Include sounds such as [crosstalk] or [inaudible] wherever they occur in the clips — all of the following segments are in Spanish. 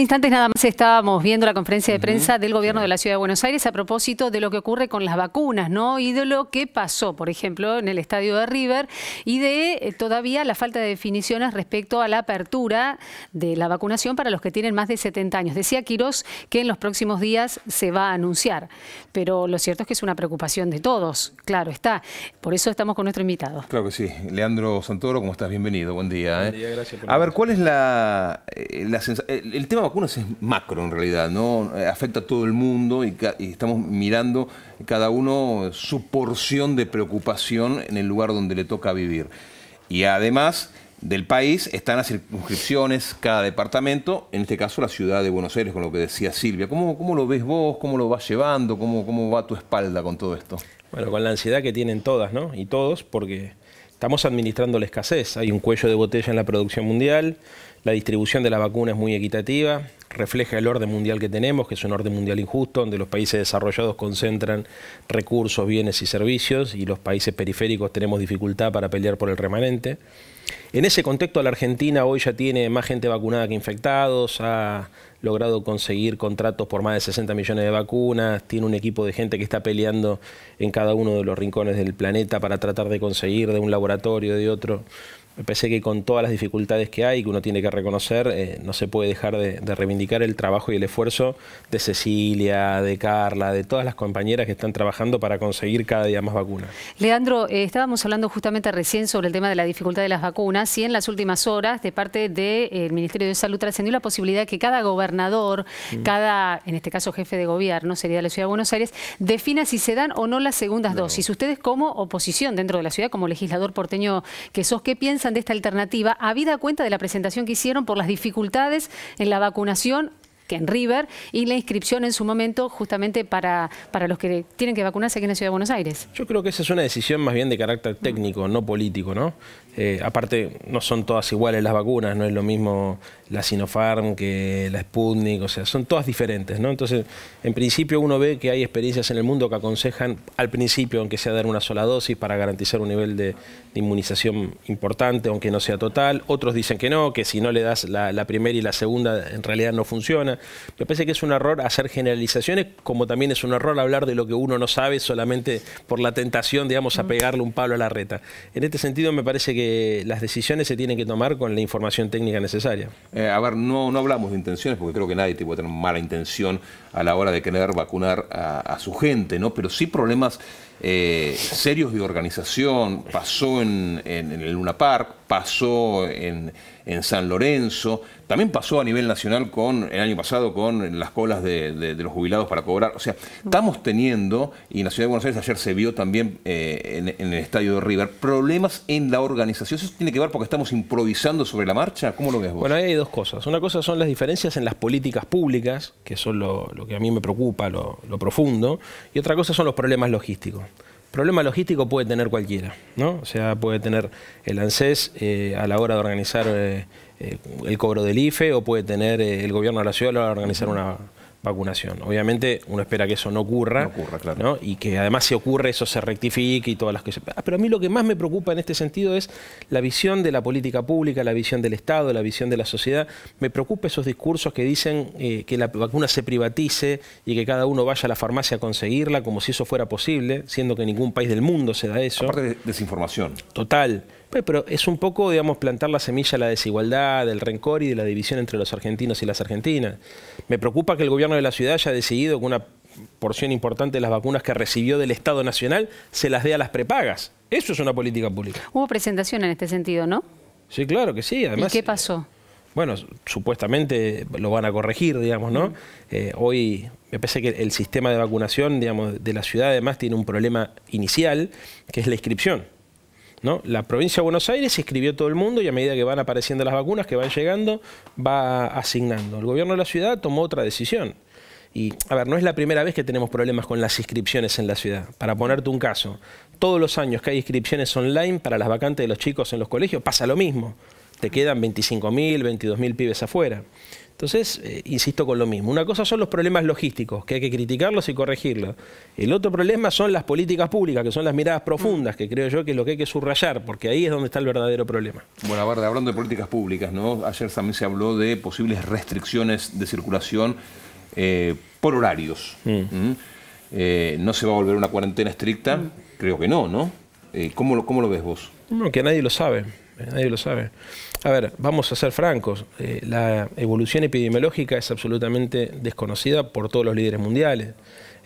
instantes nada más estábamos viendo la conferencia de prensa del gobierno de la Ciudad de Buenos Aires a propósito de lo que ocurre con las vacunas, ¿no? Y de lo que pasó, por ejemplo, en el estadio de River y de eh, todavía la falta de definiciones respecto a la apertura de la vacunación para los que tienen más de 70 años. Decía Quirós que en los próximos días se va a anunciar, pero lo cierto es que es una preocupación de todos, claro está. Por eso estamos con nuestro invitado. Claro que sí. Leandro Santoro, ¿cómo estás? Bienvenido, buen día. Buen ¿eh? día, gracias por A ver, ¿cuál es la, eh, la el tema vacunas es macro en realidad, ¿no? Eh, afecta a todo el mundo y, estamos mirando cada uno su porción de preocupación en el lugar donde le toca vivir. Y además del país están las circunscripciones, cada departamento, en este caso la ciudad de Buenos Aires, con lo que decía Silvia. ¿Cómo, cómo lo ves vos? ¿Cómo lo vas llevando? ¿Cómo, ¿Cómo va tu espalda con todo esto? Bueno, con la ansiedad que tienen todas, ¿no? Y todos, porque estamos administrando la escasez. Hay un cuello de botella en la producción mundial, la distribución de la vacuna es muy equitativa, refleja el orden mundial que tenemos, que es un orden mundial injusto, donde los países desarrollados concentran recursos, bienes y servicios y los países periféricos tenemos dificultad para pelear por el remanente. En ese contexto, la Argentina hoy ya tiene más gente vacunada que infectados, ha logrado conseguir contratos por más de 60 millones de vacunas, tiene un equipo de gente que está peleando en cada uno de los rincones del planeta para tratar de conseguir de un laboratorio, de otro pese que con todas las dificultades que hay, que uno tiene que reconocer, eh, no se puede dejar de, reivindicar el trabajo y el esfuerzo de Cecilia, de Carla, de todas las compañeras que están trabajando para conseguir cada día más vacunas. Leandro, eh, estábamos hablando justamente recién sobre el tema de la dificultad de las vacunas y en las últimas horas de parte del eh, Ministerio de Salud trascendió la posibilidad de que cada gobernador, mm. cada, en este caso jefe de gobierno, sería de la Ciudad de Buenos Aires, defina si se dan o no las segundas dosis. Ustedes como oposición dentro de la ciudad, como legislador porteño que sos, ¿qué piensan? de esta alternativa, habida cuenta de la presentación que hicieron por las dificultades en la vacunación que en River, y la inscripción en su momento justamente para, para los que tienen que vacunarse aquí en la Ciudad de Buenos Aires. Yo creo que esa es una decisión más bien de carácter técnico, no político, ¿no? Eh, aparte, no son todas iguales las vacunas, no es lo mismo la Sinopharm, que la Sputnik, o sea, son todas diferentes, ¿no? Entonces, en principio uno ve que hay experiencias en el mundo que aconsejan al principio, aunque sea dar una sola dosis para garantizar un nivel de, inmunización importante, aunque no sea total. Otros dicen que no, que si no le das la, la, primera y la segunda, en realidad no funciona. Me parece que es un error hacer generalizaciones, como también es un error hablar de lo que uno no sabe solamente por la tentación, digamos, a mm. pegarle un palo a la reta. En este sentido, me parece que las decisiones se tienen que tomar con la información técnica necesaria. Eh, a ver, no, no hablamos de intenciones, porque creo que nadie te puede tener mala intención a la hora de querer vacunar a, su gente, ¿no? Pero sí problemas eh, serios de organización. Pasó en, en el Luna Park, pasó en en San Lorenzo. También pasó a nivel nacional con el año pasado con las colas de, los jubilados para cobrar. O sea, estamos teniendo, y en la ciudad de Buenos Aires ayer se vio también eh, en, el estadio de River, problemas en la organización. ¿Eso tiene que ver porque estamos improvisando sobre la marcha? ¿Cómo lo ves vos? Bueno, hay dos cosas. Una cosa son las diferencias en las políticas públicas, que son lo, que a mí me preocupa, lo profundo, y otra cosa son los problemas logísticos. Problema logístico puede tener cualquiera, ¿no? O sea, puede tener el ANSES eh, a la hora de organizar eh, eh, el cobro del IFE o puede tener el gobierno de la ciudad a la hora de organizar una vacunación. Obviamente uno espera que eso no ocurra, y que además si ocurre eso se rectifique y todas las cosas. Ah, pero a mí lo que más me preocupa en este sentido es la visión de la política pública, la visión del Estado, la visión de la sociedad. Me preocupa esos discursos que dicen eh, que la vacuna se privatice y que cada uno vaya a la farmacia a conseguirla como si eso fuera posible, siendo que en ningún país del mundo se da eso. Aparte de desinformación. Total. Pero es un poco, digamos, plantar la semilla de la desigualdad, del rencor y de la división entre los argentinos y las argentinas. Me preocupa que el gobierno de la ciudad haya decidido que una porción importante de las vacunas que recibió del Estado Nacional se las dé a las prepagas. Eso es una política pública. Hubo presentación en este sentido, ¿no? Sí, claro que sí. Además, ¿Y qué pasó? Eh, bueno, supuestamente lo van a corregir, digamos, ¿no? Eh, hoy me parece que el sistema de vacunación, digamos, de la ciudad además tiene un problema inicial, que es la inscripción. La provincia de Buenos Aires inscribió todo el mundo y a medida que van apareciendo las vacunas, que van llegando, va asignando. El gobierno de la ciudad tomó otra decisión. Y, a ver, no es la primera vez que tenemos problemas con las inscripciones en la ciudad. Para ponerte un caso, todos los años que hay inscripciones online para las vacantes de los chicos en los colegios, pasa lo mismo. Te quedan 25.000, 22.000 pibes afuera. Entonces, eh, insisto con lo mismo, una cosa son los problemas logísticos, que hay que criticarlos y corregirlos. El otro problema son las políticas públicas, que son las miradas profundas, mm. que creo yo que es lo que hay que subrayar, porque ahí es donde está el verdadero problema. Bueno, ver, hablando de políticas públicas, ayer también se habló de posibles restricciones de circulación eh, por horarios. Mm. ¿Mm? Eh, ¿No se va a volver una cuarentena estricta? Creo que no, ¿no? ¿cómo, lo, lo ves vos? que nadie lo sabe. Eh, nadie lo sabe. A ver, vamos a ser francos, eh, la evolución epidemiológica es absolutamente desconocida por todos los líderes mundiales.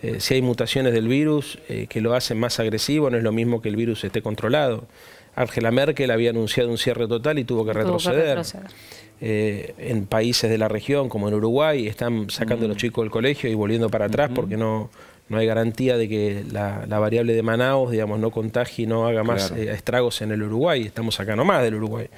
Eh, si hay mutaciones del virus que lo hacen más agresivo, no es lo mismo que el virus esté controlado. Angela Merkel había anunciado un cierre total y tuvo que retroceder. en países de la región, como en Uruguay, están sacando a los chicos del colegio y volviendo para atrás porque no, no hay garantía de que la, variable de Manaus, digamos, no contagie y no haga más eh, estragos en el Uruguay. Estamos acá nomás del Uruguay.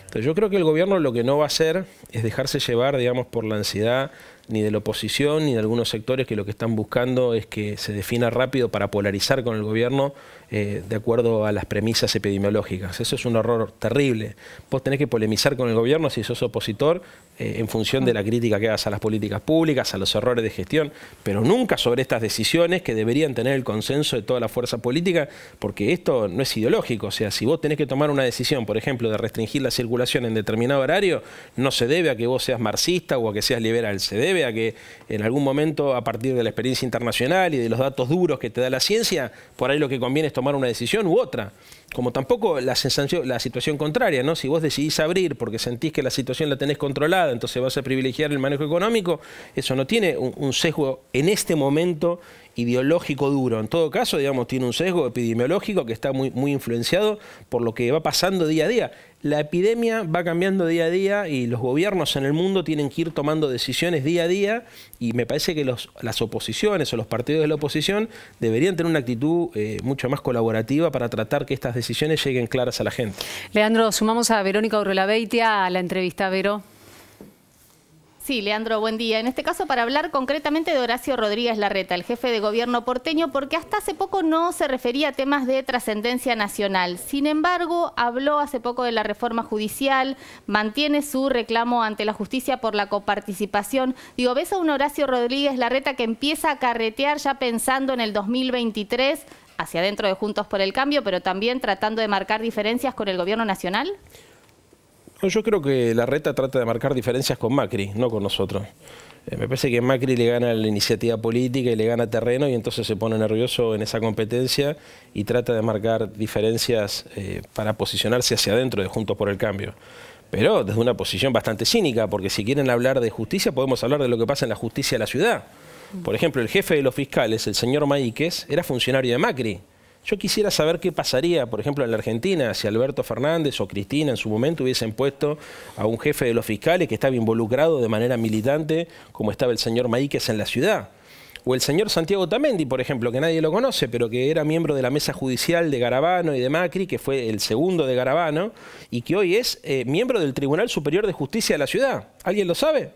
Entonces yo creo que el gobierno lo que no va a hacer es dejarse llevar, digamos, por la ansiedad ni de la oposición, ni de algunos sectores que lo que están buscando es que se defina rápido para polarizar con el gobierno eh, de acuerdo a las premisas epidemiológicas. Eso es un error terrible. Vos tenés que polemizar con el gobierno si sos opositor eh, en función de la crítica que hagas a las políticas públicas, a los errores de gestión, pero nunca sobre estas decisiones que deberían tener el consenso de toda la fuerza política, porque esto no es ideológico. O sea, si vos tenés que tomar una decisión, por ejemplo, de restringir la circulación en determinado horario, no se debe a que vos seas marxista o a que seas liberal, se debe que en algún momento, a partir de la experiencia internacional y de los datos duros que te da la ciencia, por ahí lo que conviene es tomar una decisión u otra. Como tampoco la, sensación, la situación contraria, ¿no? Si vos decidís abrir porque sentís que la situación la tenés controlada, entonces vas a privilegiar el manejo económico, eso no tiene un, un sesgo en este momento ideológico duro. En todo caso, digamos, tiene un sesgo epidemiológico que está muy, muy influenciado por lo que va pasando día a día. La epidemia va cambiando día a día y los gobiernos en el mundo tienen que ir tomando decisiones día a día y me parece que los, las oposiciones o los partidos de la oposición deberían tener una actitud eh, mucho más colaborativa para tratar que estas decisiones lleguen claras a la gente. Leandro, sumamos a Verónica Urrelabeitia a la entrevista, Vero. Sí, Leandro, buen día. En este caso, para hablar concretamente de Horacio Rodríguez Larreta, el jefe de gobierno porteño, porque hasta hace poco no se refería a temas de trascendencia nacional. Sin embargo, habló hace poco de la reforma judicial, mantiene su reclamo ante la justicia por la coparticipación. Digo, ¿ves a un Horacio Rodríguez Larreta que empieza a carretear ya pensando en el 2023? hacia adentro de Juntos por el Cambio, pero también tratando de marcar diferencias con el gobierno nacional? yo creo que la reta trata de marcar diferencias con Macri, no con nosotros. Eh, me parece que Macri le gana la iniciativa política y le gana terreno y entonces se pone nervioso en esa competencia y trata de marcar diferencias eh, para posicionarse hacia adentro de Juntos por el Cambio pero desde una posición bastante cínica, porque si quieren hablar de justicia, podemos hablar de lo que pasa en la justicia de la ciudad. Por ejemplo, el jefe de los fiscales, el señor Maíquez, era funcionario de Macri. Yo quisiera saber qué pasaría, por ejemplo, en la Argentina, si Alberto Fernández o Cristina en su momento hubiesen puesto a un jefe de los fiscales que estaba involucrado de manera militante, como estaba el señor Maíquez en la ciudad. O el señor Santiago Tamendi, por ejemplo, que nadie lo conoce, pero que era miembro de la mesa judicial de Garabano y de Macri, que fue el segundo de Garabano, y que hoy es eh, miembro del Tribunal Superior de Justicia de la ciudad. ¿Alguien lo sabe?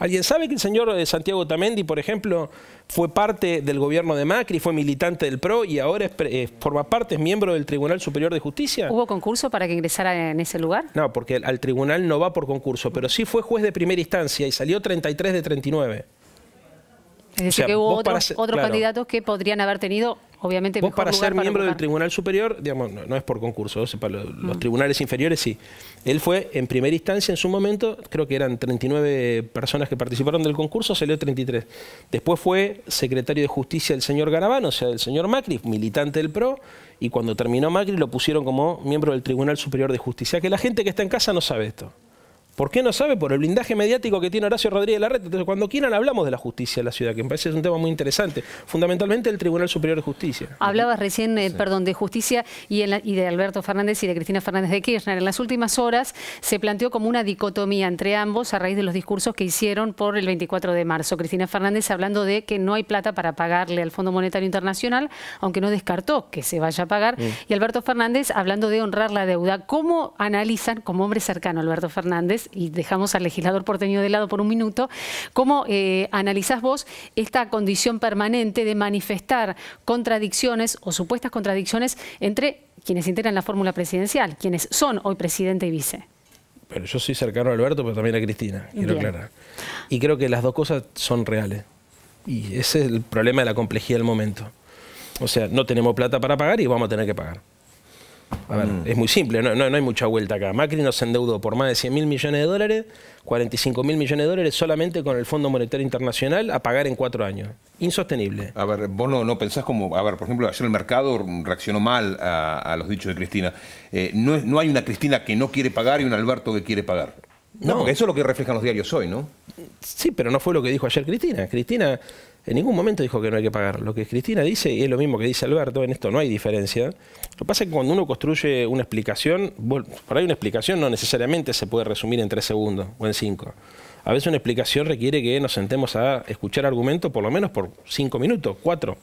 ¿Alguien sabe que el señor eh, Santiago Tamendi, por ejemplo, fue parte del gobierno de Macri, fue militante del PRO y ahora es, eh, forma parte, es miembro del Tribunal Superior de Justicia? ¿Hubo concurso para que ingresara en ese lugar? No, porque al tribunal no va por concurso, pero sí fue juez de primera instancia y salió 33 de 39. Es decir, que hubo otros, candidatos que podrían haber tenido obviamente. Vos para ser miembro del Tribunal Superior, digamos, no, es por concurso, para los, mm. tribunales inferiores sí. Él fue en primera instancia en su momento, creo que eran 39 personas que participaron del concurso, salió 33. Después fue secretario de Justicia el señor Garabano, o sea, el señor Macri, militante del PRO, y cuando terminó Macri lo pusieron como miembro del Tribunal Superior de Justicia, que la gente que está en casa no sabe esto. ¿Por qué no sabe? Por el blindaje mediático que tiene Horacio Rodríguez Larreta. Entonces, cuando quieran hablamos de la justicia en la ciudad, que me parece es un tema muy interesante. Fundamentalmente el Tribunal Superior de Justicia. Hablabas recién, eh, perdón, de justicia y, de Alberto Fernández y de Cristina Fernández de Kirchner. En las últimas horas se planteó como una dicotomía entre ambos a raíz de los discursos que hicieron por el 24 de marzo. Cristina Fernández hablando de que no hay plata para pagarle al Fondo Monetario Internacional, aunque no descartó que se vaya a pagar. Mm. Y Alberto Fernández hablando de honrar la deuda. ¿Cómo analizan como hombre cercano Alberto Fernández y dejamos al legislador porteño de lado por un minuto, ¿cómo eh, analizás vos esta condición permanente de manifestar contradicciones o supuestas contradicciones entre quienes integran la fórmula presidencial, quienes son hoy presidente y vice? Pero yo soy cercano a Alberto, pero también a Cristina, quiero aclarar. Y creo que las dos cosas son reales. Y ese es el problema de la complejidad del momento. O sea, no tenemos plata para pagar y vamos a tener que pagar. A ver, mm. es muy simple, no, hay mucha vuelta acá. Macri nos endeudó por más de 100 mil millones de dólares, 45 mil millones de dólares solamente con el Fondo Monetario Internacional a pagar en cuatro años. Insostenible. A ver, vos no, pensás como, a ver, por ejemplo, ayer el mercado reaccionó mal a, los dichos de Cristina. Eh, no, no hay una Cristina que no quiere pagar y un Alberto que quiere pagar. No, porque eso es lo que reflejan los diarios hoy, ¿no? Sí, pero no fue lo que dijo ayer Cristina. Cristina en ningún momento dijo que no hay que pagar. Lo que Cristina dice, y es lo mismo que dice Alberto, en esto no hay diferencia. Lo que pasa es que cuando uno construye una explicación, por ahí una explicación no necesariamente se puede resumir en tres segundos o en cinco. A veces una explicación requiere que nos sentemos a escuchar argumentos por lo menos por cinco minutos, cuatro.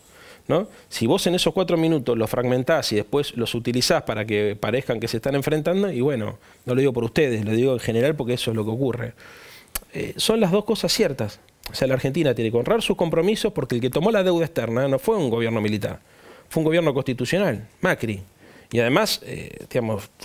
¿No? Si vos en esos cuatro minutos los fragmentás y después los utilizás para que parezcan que se están enfrentando, y bueno, no lo digo por ustedes, lo digo en general porque eso es lo que ocurre. Eh, son las dos cosas ciertas. O sea, la Argentina tiene que honrar sus compromisos porque el que tomó la deuda externa no fue un gobierno militar, fue un gobierno constitucional, Macri. Y además, eh,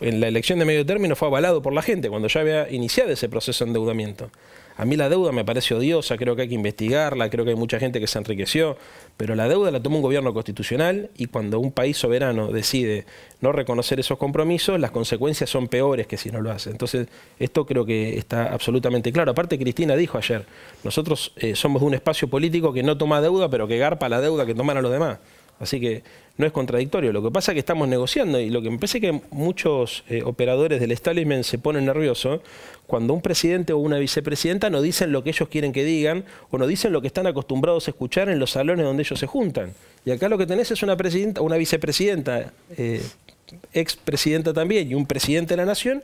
en la elección de medio término fue avalado por la gente cuando ya había iniciado ese proceso de endeudamiento. A mí la deuda me parece odiosa, creo que hay que investigarla, creo que hay mucha gente que se enriqueció, pero la deuda la toma un gobierno constitucional y cuando un país soberano decide no reconocer esos compromisos, las consecuencias son peores que si no lo hace. Entonces, esto creo que está absolutamente claro. Aparte, Cristina dijo ayer, nosotros eh, somos de un espacio político que no toma deuda, pero que garpa la deuda que toman a los demás. Así que no es contradictorio. Lo que pasa es que estamos negociando y lo que me parece que muchos eh, operadores del establishment se ponen nerviosos cuando un presidente o una vicepresidenta no dicen lo que ellos quieren que digan o no dicen lo que están acostumbrados a escuchar en los salones donde ellos se juntan. Y acá lo que tenés es una, presidenta, una vicepresidenta, eh, expresidenta también y un presidente de la nación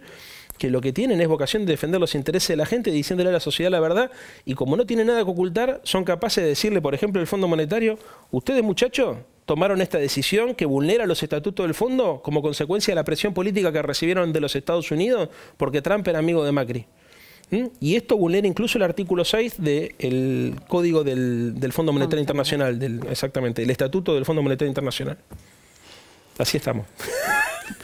que lo que tienen es vocación de defender los intereses de la gente, diciéndole a la sociedad la verdad, y como no tienen nada que ocultar, son capaces de decirle, por ejemplo, el Fondo Monetario, ustedes muchachos, tomaron esta decisión que vulnera los estatutos del fondo como consecuencia de la presión política que recibieron de los Estados Unidos porque Trump era amigo de Macri. ¿Mm? Y esto vulnera incluso el artículo 6 del código del, del, Fondo Monetario Internacional, exactamente, el estatuto del Fondo Monetario Internacional. Así estamos. [laughs]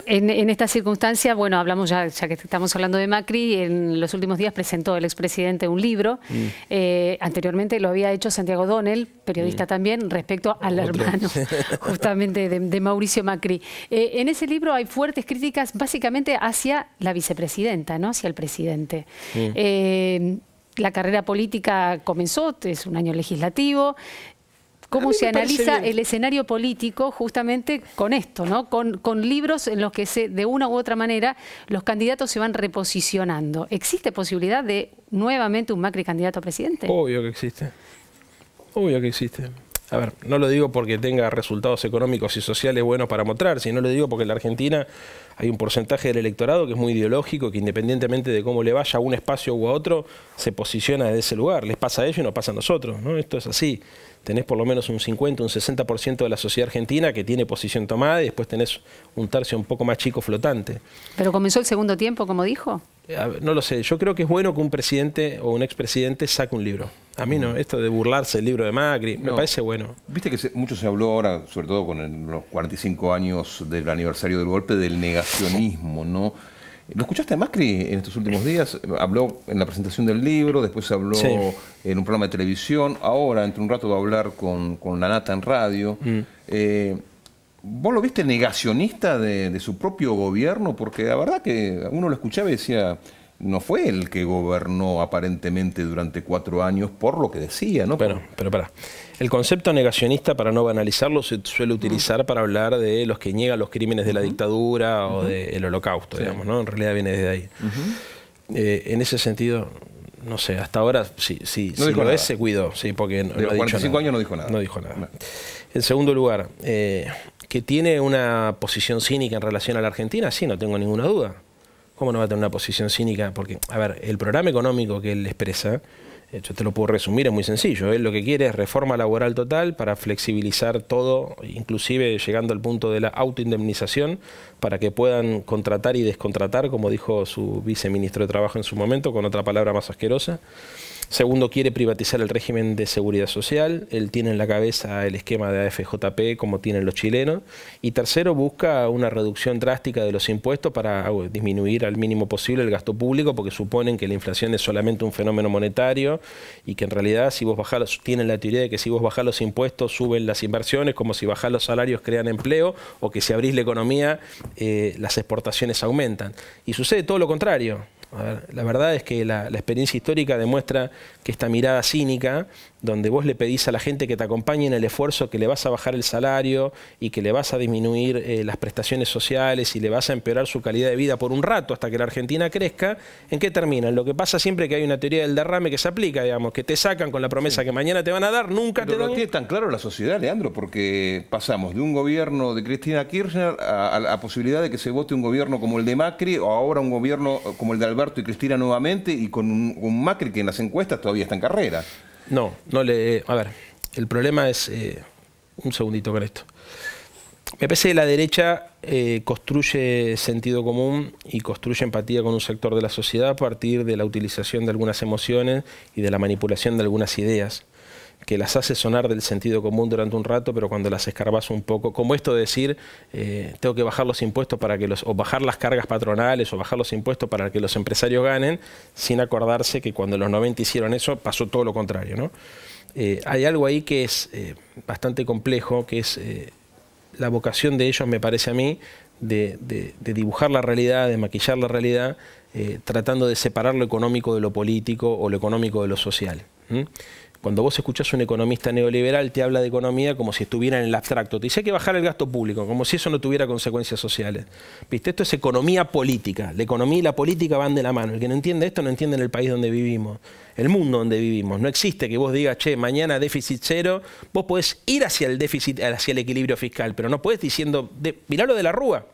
En, esta circunstancia, bueno, hablamos ya, ya que estamos hablando de Macri, en los últimos días presentó el expresidente un libro. Mm. Eh, anteriormente lo había hecho Santiago Donel, periodista mm. también, respecto al hermano [laughs] justamente de, Mauricio Macri. Eh, en ese libro hay fuertes críticas básicamente hacia la vicepresidenta, no hacia el presidente. Eh, la carrera política comenzó, es un año legislativo, cómo se analiza el escenario político justamente con esto, ¿no? Con, libros en los que se, de una u otra manera los candidatos se van reposicionando. ¿Existe posibilidad de nuevamente un Macri candidato a presidente? Obvio que existe. Obvio que existe. A ver, no lo digo porque tenga resultados económicos y sociales buenos para mostrar, sino lo digo porque en la Argentina hay un porcentaje del electorado que es muy ideológico, que independientemente de cómo le vaya a un espacio u otro, se posiciona desde ese lugar. Les pasa a ellos y no pasa a nosotros, ¿no? Esto es así tenés por lo menos un 50, un 60% de la sociedad argentina que tiene posición tomada y después tenés un tercio un poco más chico flotante. ¿Pero comenzó el segundo tiempo, como dijo? Eh, no lo sé, yo creo que es bueno que un presidente o un expresidente saque un libro. A mí no, mm. esto de burlarse el libro de Macri, me parece bueno. Viste que mucho se habló ahora, sobre todo con los 45 años del aniversario del golpe, del negacionismo, ¿no? ¿Lo escuchaste a Macri en estos últimos días? Habló en la presentación del libro, después habló en un programa de televisión, ahora entre un rato va a hablar con, con la nata en radio. Mm. Eh, ¿Vos lo viste negacionista de, su propio gobierno? Porque la verdad que uno lo escuchaba y decía, no fue el que gobernó aparentemente durante cuatro años por lo que decía, ¿no? Pero, pero para. El concepto negacionista, para no banalizarlo, se suele utilizar para hablar de los que niegan los crímenes de la dictadura o del holocausto, digamos, ¿no? En realidad viene desde ahí. Eh, en ese sentido, no sé, hasta ahora sí, sí, no sí lo se cuidó, sí, porque no, de 45 años no dijo nada. No dijo nada. En segundo lugar, eh, que tiene una posición cínica en relación a la Argentina, sí, no tengo ninguna duda. ¿Cómo no va a tener una posición cínica? Porque, a ver, el programa económico que él expresa, eh, yo te lo puedo resumir, es muy sencillo. Él lo que quiere es reforma laboral total para flexibilizar todo, inclusive llegando al punto de la autoindemnización, para que puedan contratar y descontratar, como dijo su viceministro de Trabajo en su momento, con otra palabra más asquerosa. Segundo, quiere privatizar el régimen de seguridad social. Él tiene en la cabeza el esquema de AFJP como tienen los chilenos. Y tercero, busca una reducción drástica de los impuestos para ah, disminuir al mínimo posible el gasto público, porque suponen que la inflación es solamente un fenómeno monetario y que en realidad si vos tienen la teoría de que si vos bajás los impuestos suben las inversiones, como si bajás los salarios crean empleo o que si abrís la economía eh, las exportaciones aumentan. Y sucede todo lo contrario la verdad es que la, experiencia histórica demuestra que esta mirada cínica, donde vos le pedís a la gente que te acompañe en el esfuerzo, que le vas a bajar el salario y que le vas a disminuir eh, las prestaciones sociales y le vas a empeorar su calidad de vida por un rato hasta que la Argentina crezca, ¿en qué termina? lo que pasa siempre que hay una teoría del derrame que se aplica, digamos, que te sacan con la promesa que mañana te van a dar, nunca te lo no tiene tan claro la sociedad, Leandro, porque pasamos de un gobierno de Cristina Kirchner a, la posibilidad de que se vote un gobierno como el de Macri o ahora un gobierno como el de y Cristina nuevamente y con un, Macri que en las encuestas todavía está en carrera. No, no le. A ver, el problema es. Eh, un segundito con esto. Me parece que la derecha eh, construye sentido común y construye empatía con un sector de la sociedad a partir de la utilización de algunas emociones y de la manipulación de algunas ideas que las hace sonar del sentido común durante un rato, pero cuando las escarbas un poco, como esto de decir, eh, tengo que bajar los impuestos para que los, o bajar las cargas patronales, o bajar los impuestos para que los empresarios ganen, sin acordarse que cuando los 90 hicieron eso, pasó todo lo contrario. ¿no? Eh, hay algo ahí que es eh, bastante complejo, que es la vocación de ellos, me parece a mí, de, dibujar la realidad, de maquillar la realidad, tratando de separar lo económico de lo político o lo económico de lo social. Cuando vos escuchás a un economista neoliberal, te habla de economía como si estuviera en el abstracto. Te dice hay que bajar el gasto público, como si eso no tuviera consecuencias sociales. ¿Viste? Esto es economía política. La economía y la política van de la mano. El que no entiende esto no entiende en el país donde vivimos, el mundo donde vivimos. No existe que vos digas, che, mañana déficit cero. Vos podés ir hacia el déficit, hacia el equilibrio fiscal, pero no podés diciendo, de, mirá lo de la rúa.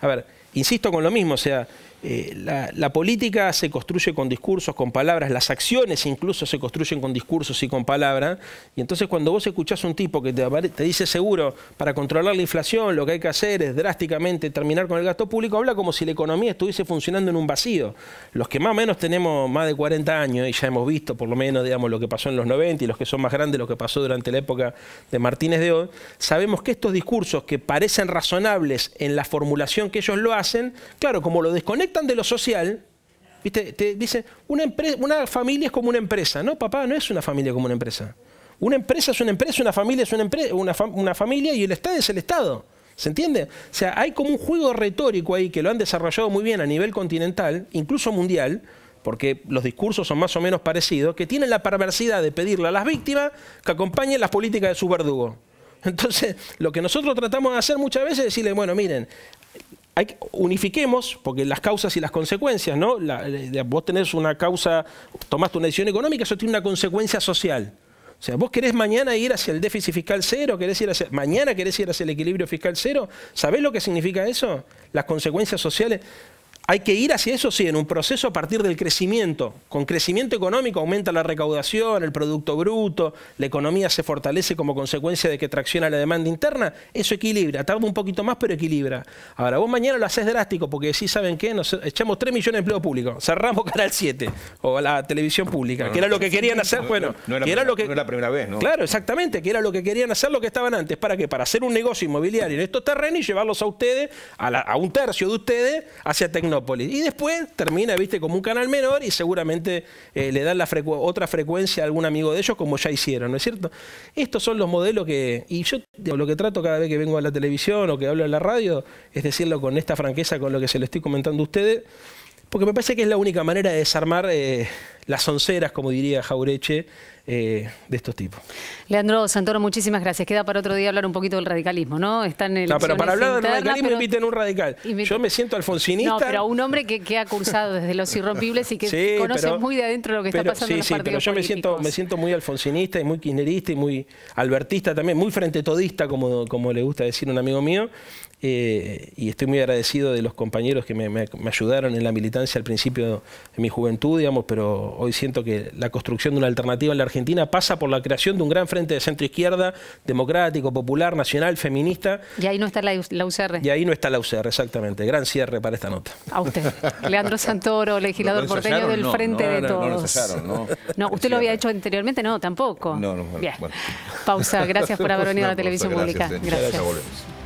A ver, insisto con lo mismo, o sea, eh, la, política se construye con discursos, con palabras, las acciones incluso se construyen con discursos y con palabras. Y entonces cuando vos escuchás a un tipo que te, dice seguro, para controlar la inflación lo que hay que hacer es drásticamente terminar con el gasto público, habla como si la economía estuviese funcionando en un vacío. Los que más o menos tenemos más de 40 años y ya hemos visto por lo menos digamos, lo que pasó en los 90 y los que son más grandes lo que pasó durante la época de Martínez de Hoy, sabemos que estos discursos que parecen razonables en la formulación que ellos lo hacen, claro, como lo desconectan, de lo social, ¿viste? te dicen, una, empresa, una familia es como una empresa. No, papá, no es una familia como una empresa. Una empresa es una empresa, una familia es una, empresa, una, una familia y el Estado es el Estado. ¿Se entiende? O sea, hay como un juego retórico ahí que lo han desarrollado muy bien a nivel continental, incluso mundial, porque los discursos son más o menos parecidos, que tienen la perversidad de pedirle a las víctimas que acompañen las políticas de su verdugo. Entonces, lo que nosotros tratamos de hacer muchas veces es decirle, bueno, miren, unifiquemos, porque las causas y las consecuencias, ¿no? vos tenés una causa, tomaste una decisión económica, eso tiene una consecuencia social. O sea, vos querés mañana ir hacia el déficit fiscal cero, querés ir hacia, mañana querés ir hacia el equilibrio fiscal cero, ¿sabés lo que significa eso? Las consecuencias sociales hay que ir hacia eso, sí, en un proceso a partir del crecimiento. Con crecimiento económico aumenta la recaudación, el Producto Bruto, la economía se fortalece como consecuencia de que tracciona la demanda interna. Eso equilibra, tarda un poquito más, pero equilibra. Ahora, vos mañana lo haces drástico porque decís, ¿saben qué? Nos echamos 3 millones de empleo público, cerramos Canal 7 o la televisión pública, que era lo que querían hacer, bueno, no, era, la primera vez, ¿no? Claro, exactamente, que era lo que querían hacer, lo que estaban antes. ¿Para qué? Para hacer un negocio inmobiliario en estos terrenos y llevarlos a ustedes, a, a un tercio de ustedes, hacia tecnología y después termina, viste, como un canal menor y seguramente eh, le dan otra frecuencia a algún amigo de ellos, como ya hicieron, ¿no es cierto? Estos son los modelos que. Y yo lo que trato cada vez que vengo a la televisión o que hablo en la radio, es decirlo con esta franqueza con lo que se le estoy comentando a ustedes, porque me parece que es la única manera de desarmar eh, las onceras, como diría Jaureche, eh, de estos tipos. Leandro Santoro, muchísimas gracias. Queda para otro día hablar un poquito del radicalismo, ¿no? Están en no, pero para hablar del radicalismo inviten un radical. Yo me siento alfonsinista. No, pero un hombre que, ha cursado desde los irrompibles y que conoce muy de adentro lo que está pasando sí, en los sí, sí, pero yo me siento, me siento muy alfonsinista y muy kirchnerista y muy albertista también, muy frente todista, como, como le gusta decir un amigo mío. Eh, y estoy muy agradecido de los compañeros que me, ayudaron en la militancia al principio de mi juventud, digamos, pero hoy siento que la construcción de una alternativa en la Argentina pasa por la creación de un gran frente de centro izquierda, democrático, popular, nacional, feminista. Y ahí no está la, UCR. Y ahí no está la UCR, exactamente. Gran cierre para esta nota. A usted. [laughs] Leandro Santoro, legislador porteño del Frente de no, Todos. [laughs] no, usted lo había hecho anteriormente, no, tampoco. Bien. Pausa, gracias por haber venido a la [laughs] televisión pues, pública. gracias.